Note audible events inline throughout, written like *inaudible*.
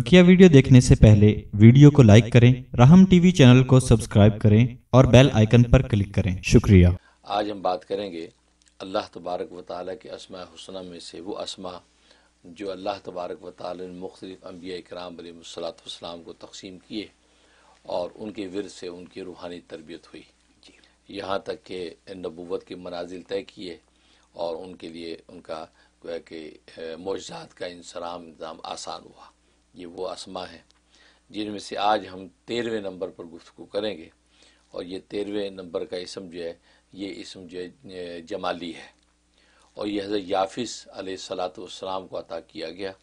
बकिया वीडियो देखने से पहले वीडियो को लाइक करें राहम टीवी चैनल को सब्सक्राइब करें और बेल आइकन पर क्लिक करें शुक्रिया आज हम बात करेंगे अल्लाह तबारक व के असमा हुसना में से वो असमा जो अल्लाह तबारक व ताली ने मुख्तलिफ़ अम्बिया कराम वसलाम को तकसीम किए और उनके विर से उनकी रूहानी तरबियत हुई यहाँ तक के नबूत के मनाजिल तय किए और उनके लिए उनका मौजात का इंसराम इंतजाम आसान हुआ ये वो आसमा हैं जिनमें से आज हम तेरहवें नंबर पर गुफ्तु करेंगे और ये तेरहवें नंबर का इसम जो है ये इसम जो है जमाली है और यह हज़रत याफिस सलाम को अता किया गया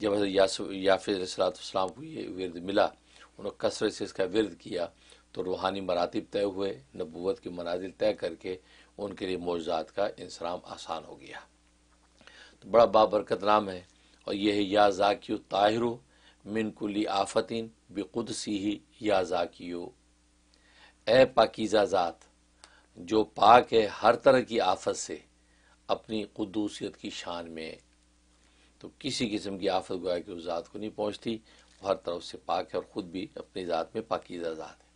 जब हज़रत याफिस सलाम को ये विरद मिला उन्होंने कसरत से इसका विरद किया तो रूहानी मरातब तय हुए नबूत के मनाजिल तय करके उनके लिए मौजाद का इंसराम आसान हो गया तो बड़ा बाबरकत नाम है और यह या जाकियो ताहिरो मिनकुली आफतिन सी ही या जाकियो ए पाकिज़ा ज़ात जो पाक है हर तरह की आफत से अपनी खुदूसियत की शान में तो किसी किस्म की आफत गोया कि उस ज़ात को नहीं पहुँचती हर तरफ से पाक है और ख़ुद भी अपनी ज़ात में पाकिज़ा ज़ात है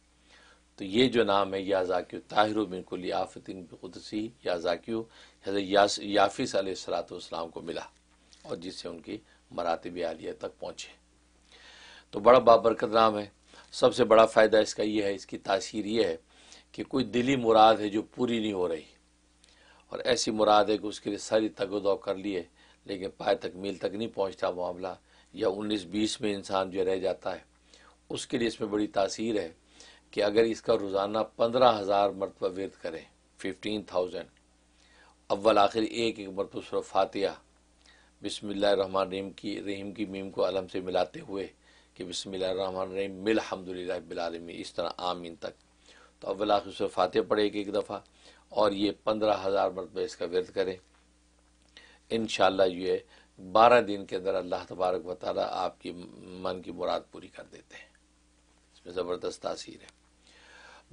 तो ये जो नाम है या जाकियो ताहिर बिल्कुल आफतिन सी या जाकियो हज़रत याफिस सलात को मिला और जिससे उनकी मरातब आलिया तक पहुँचे तो बड़ा बाबरकत नाम है सबसे बड़ा फ़ायदा इसका यह है इसकी तासीर ये है कि कोई दिली मुराद है जो पूरी नहीं हो रही और ऐसी मुराद है कि उसके लिए सारी तगोदौ कर लिए लेकिन पाए तकमील तक नहीं पहुँचता मामला या उन्नीस बीस में इंसान जो रह जाता है उसके लिए इसमें बड़ी तासीर है कि अगर इसका रोज़ाना पंद्रह हज़ार मरतबा वर्द करें फिफ्टीन थाउजेंड अव्वल आखिर एक एक मरतब सूर फातिया बिसमीम की रहीम की मीम को आलम से मिलाते हुए कि बिसमीम मिल हमदिल्ला बिलालमी इस तरह आमीन तक तो अव्वल आखिर से फातह पढ़े एक एक दफ़ा और ये पंद्रह हज़ार मरतब इसका वर्द करें इन ये बारह दिन के अंदर अल्लाह तबारक व आपकी मन की मुराद पूरी कर देते हैं इसमें ज़बरदस्त तासीर है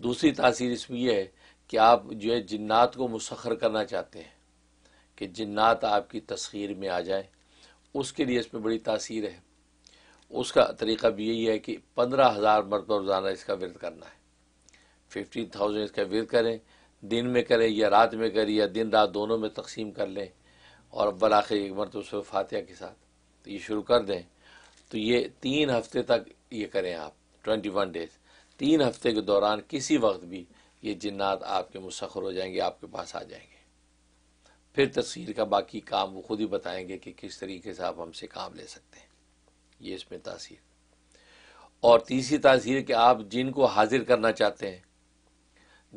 दूसरी तासीर इसमें यह है कि आप जो है जिन्नात को मुसखर करना चाहते हैं कि जन्ात आपकी तस्खीर में आ जाए उसके लिए इसमें बड़ी तासीर है उसका तरीका भी यही है कि पंद्रह हज़ार मरतब रोज़ाना इसका वर्द करना है फिफ्टीन थाउजेंड इसका वर्द करें दिन में करें या रात में करें या दिन रात दोनों में तकसीम कर लें और अव्वल आखिर एक मरतब सुर के साथ तो ये शुरू कर दें तो ये तीन हफ्ते तक ये करें आप ट्वेंटी वन डेज तीन हफ्ते के दौरान किसी वक्त भी ये जन्ात आपके मुसखर हो जाएंगे आपके पास आ जाएंगे फिर तस्वीर का बाकी काम वो खुद ही बताएंगे कि किस तरीके से आप हमसे काम ले सकते हैं ये इसमें तासीर और तीसरी तासीर कि आप जिनको हाजिर करना चाहते हैं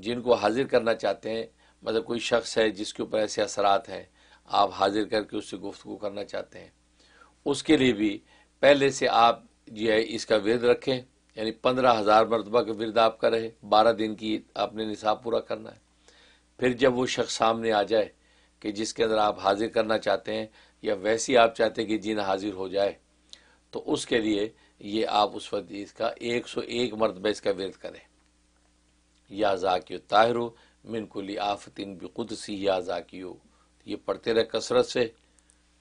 जिनको हाजिर करना चाहते हैं मतलब कोई शख्स है जिसके ऊपर ऐसे असरात हैं आप हाजिर करके उससे गुफ्तु करना चाहते हैं उसके लिए भी पहले से आप जो है इसका विरद रखें यानी पंद्रह हज़ार मरतबा का विरद आपका रहे बारह दिन की आपने निसाब पूरा करना है फिर जब वो शख्स सामने आ जाए कि जिसके अंदर आप हाजिर करना चाहते हैं या वैसी आप चाहते हैं कि जिन हाजिर हो जाए तो उसके लिए ये आप उस वक्त इसका एक सौ एक मरतबा इसका विरत करें या जाकियो ताहिर मिनकुली आफतिन सी या जाकियो ये पढ़ते रहे कसरत से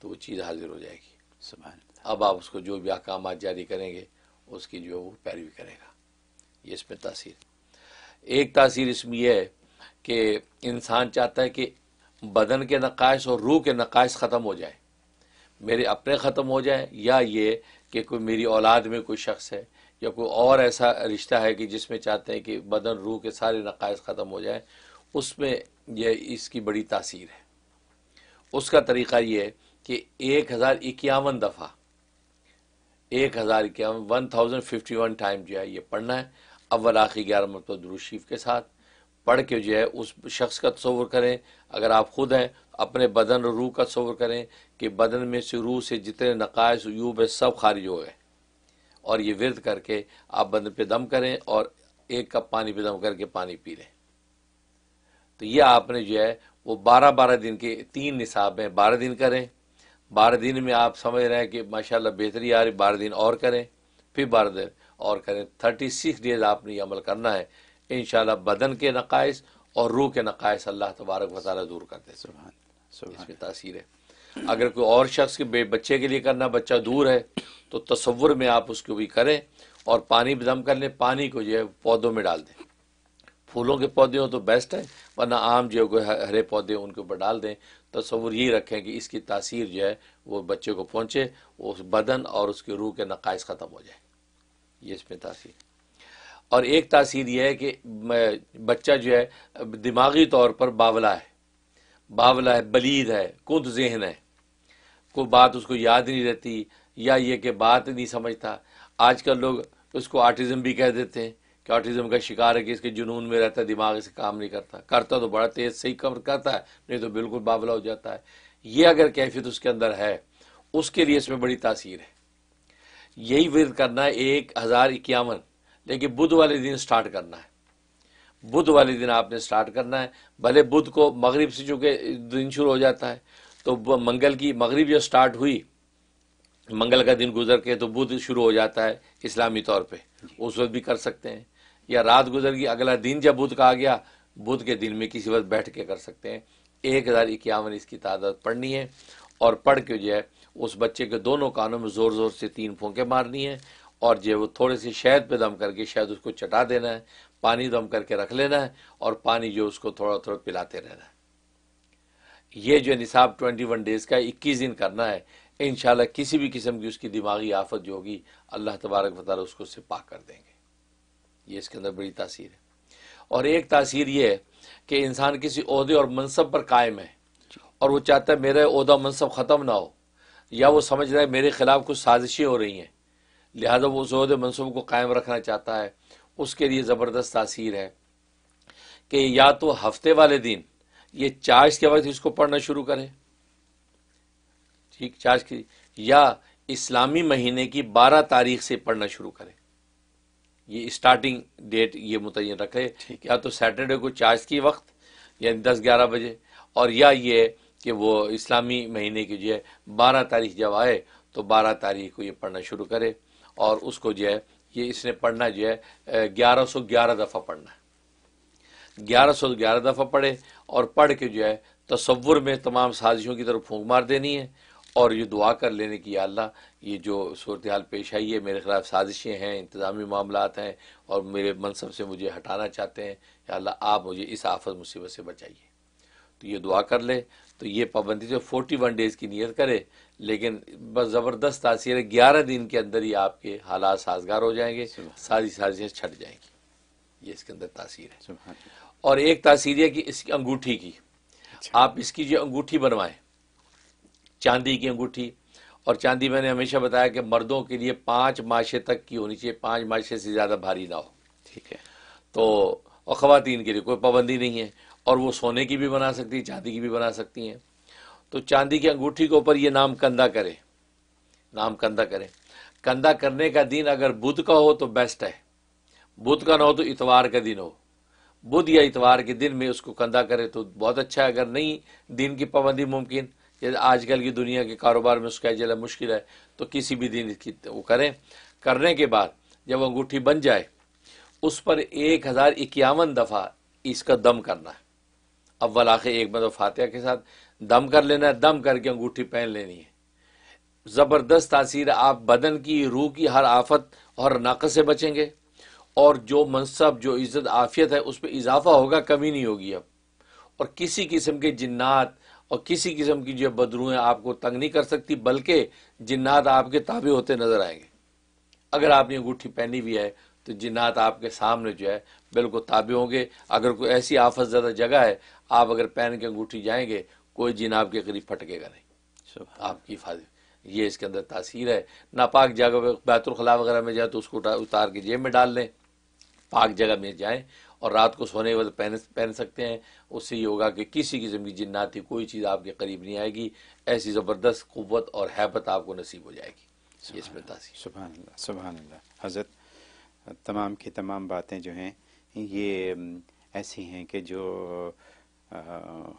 तो वो चीज़ हाजिर हो जाएगी अब आप उसको जो भी अहकाम जारी करेंगे उसकी जो है वो पैरवी करेगा ये इसमें तासीर एक तासीर इसमें यह है कि इंसान चाहता है कि बदन के नकाश और रूह के नकाश ख़त्म हो जाए मेरे अपने ख़त्म हो जाए या ये कि कोई मेरी औलाद में कोई शख्स है या कोई और ऐसा रिश्ता है कि जिसमें चाहते हैं कि बदन रूह के सारे नकाश ख़त्म हो जाए उसमें यह इसकी बड़ी तासीर है उसका तरीक़ा ये कि एक हज़ार इक्यावन दफ़ा एक हज़ार इक्यावन one thousand fifty one time जो है ये पढ़ना है अव्वल आखिर ग्यारह मतलब दुरुशीफ के साथ पढ़ के जो है उस शख्स का तस्वर करें अगर आप खुद हैं अपने बदन और रूह का तस्वर करें कि बदन में से रूह से जितने नकायस यूब है सब खारिज हो गए और ये विरद करके आप बदन पे दम करें और एक कप पानी पे दम करके पानी पी लें तो ये आपने जो है वो बारह बारह दिन के तीन निसाब हैं बारह दिन करें बारह दिन में आप समझ रहे हैं कि माशाल्लाह बेहतरी आ रही बारह दिन और करें फिर बारह दिन और करें थर्टी सिक्स डेज आपने ये अमल करना है इन बदन के नकाइस और रूह के नकाइस अल्लाह तबारक वाली दूर कर दे इसकी तासीर है अगर कोई और शख्स के बे बच्चे के लिए करना बच्चा दूर है तो तस्वुर में आप उसको भी करें और पानी भी दम कर लें पानी को जो है पौधों में डाल दें फूलों के पौधे हो तो बेस्ट है वरना आम जो है हरे पौधे उनके ऊपर डाल दें तस्वुर ये रखें कि इसकी तासीर जो है वो बच्चे को पहुँचे उस बदन और उसके रूह के नकाइस ख़त्म हो जाए ये इसमें तासीर और एक तासीर यह है कि बच्चा जो है दिमागी तौर पर बावला है बावला है बलीद है कुद जहन है कोई बात उसको याद नहीं रहती या ये कि बात नहीं समझता आजकल लोग उसको आर्टिज़म भी कह देते हैं कि ऑटिज़म का शिकार है कि इसके जुनून में रहता है दिमाग इसे काम नहीं करता करता तो बड़ा तेज़ सही कम करता है नहीं तो बिल्कुल बावला हो जाता है ये अगर कैफियत उसके अंदर है उसके लिए इसमें बड़ी तासीर है यही विद करना है एक हज़ार इक्यावन लेकिन बुध वाले दिन स्टार्ट करना है बुध वाले दिन आपने स्टार्ट करना है भले बुध को मगरिब से चूँकि दिन शुरू हो जाता है तो मंगल की मगरिब जब स्टार्ट हुई मंगल का दिन गुजर के तो बुध शुरू हो जाता है इस्लामी तौर पे उस वक्त भी कर सकते हैं या रात गुजर गई अगला दिन जब बुध का आ गया बुध के दिन में किसी वक्त बैठ के कर सकते हैं एक हज़ार इक्यावन इसकी तादाद पढ़नी है और पढ़ के जो है उस बच्चे के दोनों कानों में ज़ोर ज़ोर से तीन फोंके मारनी है और जो वो थोड़े सी शहद पे दम करके शायद उसको चटा देना है पानी दम करके रख लेना है और पानी जो उसको थोड़ा थोड़ा पिलाते रहना है ये जो निसाब ट्वेंटी वन डेज़ का इक्कीस दिन करना है इन किसी भी किस्म की उसकी दिमागी आफत जो होगी अल्लाह तबारक वाल उसको उससे पाक कर देंगे ये इसके अंदर बड़ी तासीर है और एक तासीर ये है कि इंसान किसी अहदे और मनसब पर कायम है और वो चाहता है मेरा अहदा मनसब ख़त्म ना हो या वो समझ रहा है मेरे खिलाफ कुछ साजिशें हो रही हैं लिहाजा वो जहद मनसूब को कायम रखना चाहता है उसके लिए ज़बरदस्त तासीर है कि या तो हफ्ते वाले दिन ये चार्ज के वक्त इसको पढ़ना शुरू करें ठीक चार्ज की या इस्लामी महीने की बारह तारीख से पढ़ना शुरू करें ये स्टार्टिंग डेट ये मुतन रखे या तो सैटरडे को चार्ज की वक्त यानी दस ग्यारह बजे और या ये कि वो इस्लामी महीने की जो है बारह तारीख जब आए तो बारह तारीख को ये पढ़ना शुरू करे और उसको जो है ये इसने पढ़ना जो है ग्यारह सौ ग्यारह दफ़ा पढ़ना है ग्यारह सौ ग्यारह दफ़ा पढ़े और पढ़ के जो है तस्वुर में तमाम साजिशों की तरफ फूंक मार देनी है और ये दुआ कर लेने की अल्लाह ये जो सूरत हाल पेश आई है मेरे ख़िलाफ़ साजिशें हैं इंतज़ामी मामला हैं और मेरे मनसब से मुझे हटाना चाहते हैं या अल्लाह आप मुझे इस आफत मुसीबत से बचाइए तो ये दुआ कर ले तो ये पाबंदी जो फोर्टी वन डेज़ की नीयत करे लेकिन बस ज़बरदस्त तासीर है ग्यारह दिन के अंदर ही आपके हालात साजगार हो जाएंगे सारी साजिशें छट जाएंगी ये इसके अंदर तासीर है और एक तासीर है कि इसकी अंगूठी की अच्छा। आप इसकी जो अंगूठी बनवाएं चांदी की अंगूठी और चांदी मैंने हमेशा बताया कि मर्दों के लिए पाँच माशे तक की होनी चाहिए पाँच माशे से ज़्यादा भारी ना हो ठीक है तो और ख़वान के लिए कोई पाबंदी नहीं है और वो सोने की भी बना सकती है चांदी की भी बना सकती हैं तो चांदी की अंगूठी के ऊपर ये नाम कंधा करे नाम कंधा करे कंधा करने का दिन अगर बुध का हो तो बेस्ट है बुध का ना हो तो इतवार का दिन हो बुध या इतवार के दिन में उसको कंधा करे तो बहुत अच्छा है अगर नहीं दिन की पाबंदी मुमकिन जैसे आजकल की दुनिया के कारोबार में उसका जला मुश्किल है तो किसी भी दिन की वो करें करने के बाद जब अंगूठी बन जाए उस पर एक हज़ार इक्यावन दफ़ा इसका दम करना है अव्वल आखिर एक मतलब फातिहा के साथ दम कर लेना है दम करके अंगूठी पहन लेनी है ज़बरदस्त तासीर आप बदन की रूह की हर आफत और नक़ से बचेंगे और जो मनसब जो इज़्ज़त आफियत है उस पर इजाफा होगा कमी नहीं होगी अब और किसी किस्म के जिन्नात और किसी किस्म की जो बदरूएँ आपको तंग नहीं कर सकती बल्कि जिन्नात आपके ताबे होते नज़र आएंगे अगर आपने अंगूठी पहनी भी है तो जिन्नात आपके सामने जो है बिल्कुल ताबे होंगे अगर कोई ऐसी आफत ज़्यादा जगह है आप अगर पहन के अंगूठी जाएंगे कोई जिन आपके करीब फटकेगा नहीं आपकी हिफाजत ये इसके अंदर तासीर है ना पाक जगह बैतुलखला वगैरह में जाए तो उसको उतार के जेब में डाल लें पाक जगह में जाएं और रात को सोने के बाद पहन पहन सकते हैं उससे ये होगा कि किसी किस्म की जिन्नाती कोई चीज़ आपके करीब नहीं आएगी ऐसी ज़बरदस्त कुत और हैबत आपको नसीब हो जाएगी इसमें तासीर सुबह सुबह हजरत तमाम की तमाम बातें जो हैं ये ऐसी हैं कि जो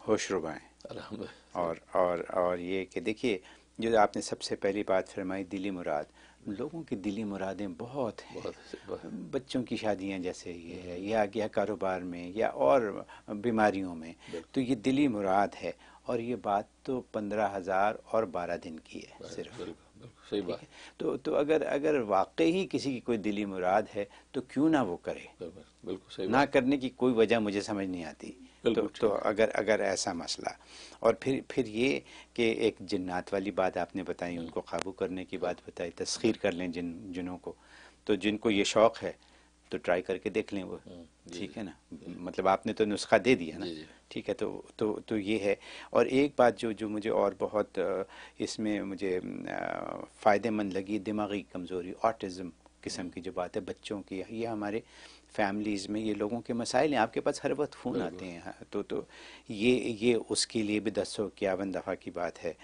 होशरुबा हैं और और और ये कि देखिए जो आपने सबसे पहली बात फरमाई दिली मुराद लोगों की दिली मुरादें बहुत हैं बहुत, बहुत। बच्चों की शादियां जैसे ये है या, या कारोबार में या और बीमारियों में तो ये दिली मुराद है और ये बात तो पंद्रह हज़ार और बारह दिन की है सिर्फ सही बात तो तो अगर अगर वाकई ही किसी की कोई दिली मुराद है तो क्यों ना वो करे बिल्कुल सही ना करने की कोई वजह मुझे समझ नहीं आती तो, तो अगर अगर ऐसा मसला और फिर फिर ये कि एक जिन्नात वाली बात आपने बताई हम्म। उनको काबू करने की बात बताई तस्खीर कर लें जिन जिनों को तो जिनको ये शौक़ है तो ट्राई करके देख लें वो हम्म, ठीक है ना मतलब आपने तो नुस्खा दे दिया ना ठीक है तो तो तो ये है और एक बात जो जो मुझे और बहुत इसमें मुझे फ़ायदेमंद लगी दिमागी कमज़ोरी ऑटिज़म किस्म की जो बात है बच्चों की ये हमारे फैमिलीज़ में ये लोगों के मसाइल हैं आपके पास हर वक्त फ़ोन आते हैं हाँ, तो तो ये ये उसके लिए भी दस सौ इक्यावन दफ़ा की बात है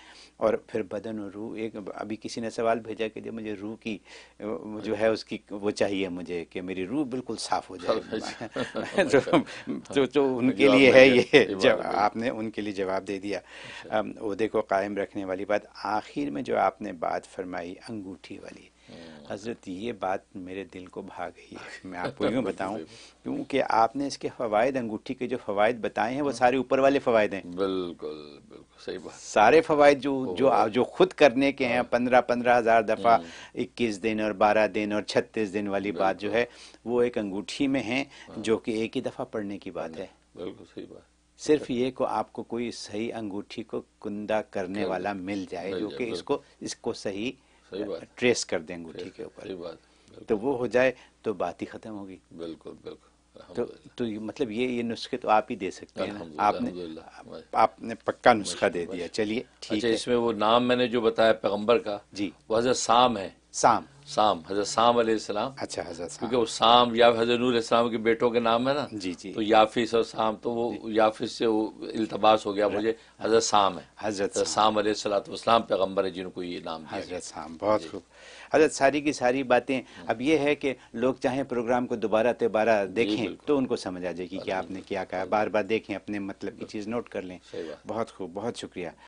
और फिर बदन और रूह एक अभी किसी ने सवाल भेजा कि मुझे रूह की जो है उसकी वो चाहिए मुझे कि मेरी रूह बिल्कुल साफ़ हो जाए *laughs* अच्छा। *laughs* तो, तो तो उनके लिए है ये जब आपने उनके लिए जवाब दे दिया उहदे अच्छा। को कायम रखने वाली बात आखिर में जो आपने बात फरमाई अंगूठी वाली हम्म। हजरत ये बात मेरे दिल को भाग गई है *laughs* मैं आपको यूँ बताऊँ क्योंकि आपने इसके फ़वाद अंगूठी के जो फ़वाद बताए हैं वो हम्म। सारे ऊपर वाले फवायद हैं बिल्कुल बिल्कुल सही बात सारे फवायद जो जो जो खुद करने के हैं हाँ। पंद्रह पंद्रह हज़ार दफ़ा हम्म। इक्कीस दिन और बारह दिन और छत्तीस दिन वाली बात जो है वो एक अंगूठी में है हाँ। जो कि एक ही दफ़ा पढ़ने की बात है बिल्कुल सही बात सिर्फ अच्छा। ये को आपको कोई सही अंगूठी को कुंदा करने वाला मिल जाए जो कि इसको इसको सही सही बात ट्रेस कर दें अंगूठी के ऊपर सही बात तो वो हो जाए तो बात ही खत्म होगी बिल्कुल बिल्कुल तो तो मतलब ये ये नुस्खे तो आप ही दे सकते हैं आपने आपने पक्का नुस्खा दे दिया चलिए ठीक अच्छा, है इसमें वो नाम मैंने जो बताया पैगंबर का जी वो हजरत शाम है शाम साम हजरत साम अलैहिस्सलाम अच्छा हजरत क्योंकि वो साम या हजरत नूर इस्लाम के बेटों के नाम है ना जी जी तो याफिस और साम तो वो याफिस से वो इल्तबास हो गया हाँ। मुझे हजरत साम है हजरत साम अलैहिस्सलाम पैगम्बर है जिनको ये नाम हजरत साम बहुत खूब हजरत सारी की सारी बातें हम्म। अब ये है कि लोग चाहे प्रोग्राम को दोबारा तेबारा देखें तो उनको समझ आ जाएगी कि आपने क्या कहा बार बार देखें अपने मतलब की चीज़ नोट कर लें बहुत खूब बहुत शुक्रिया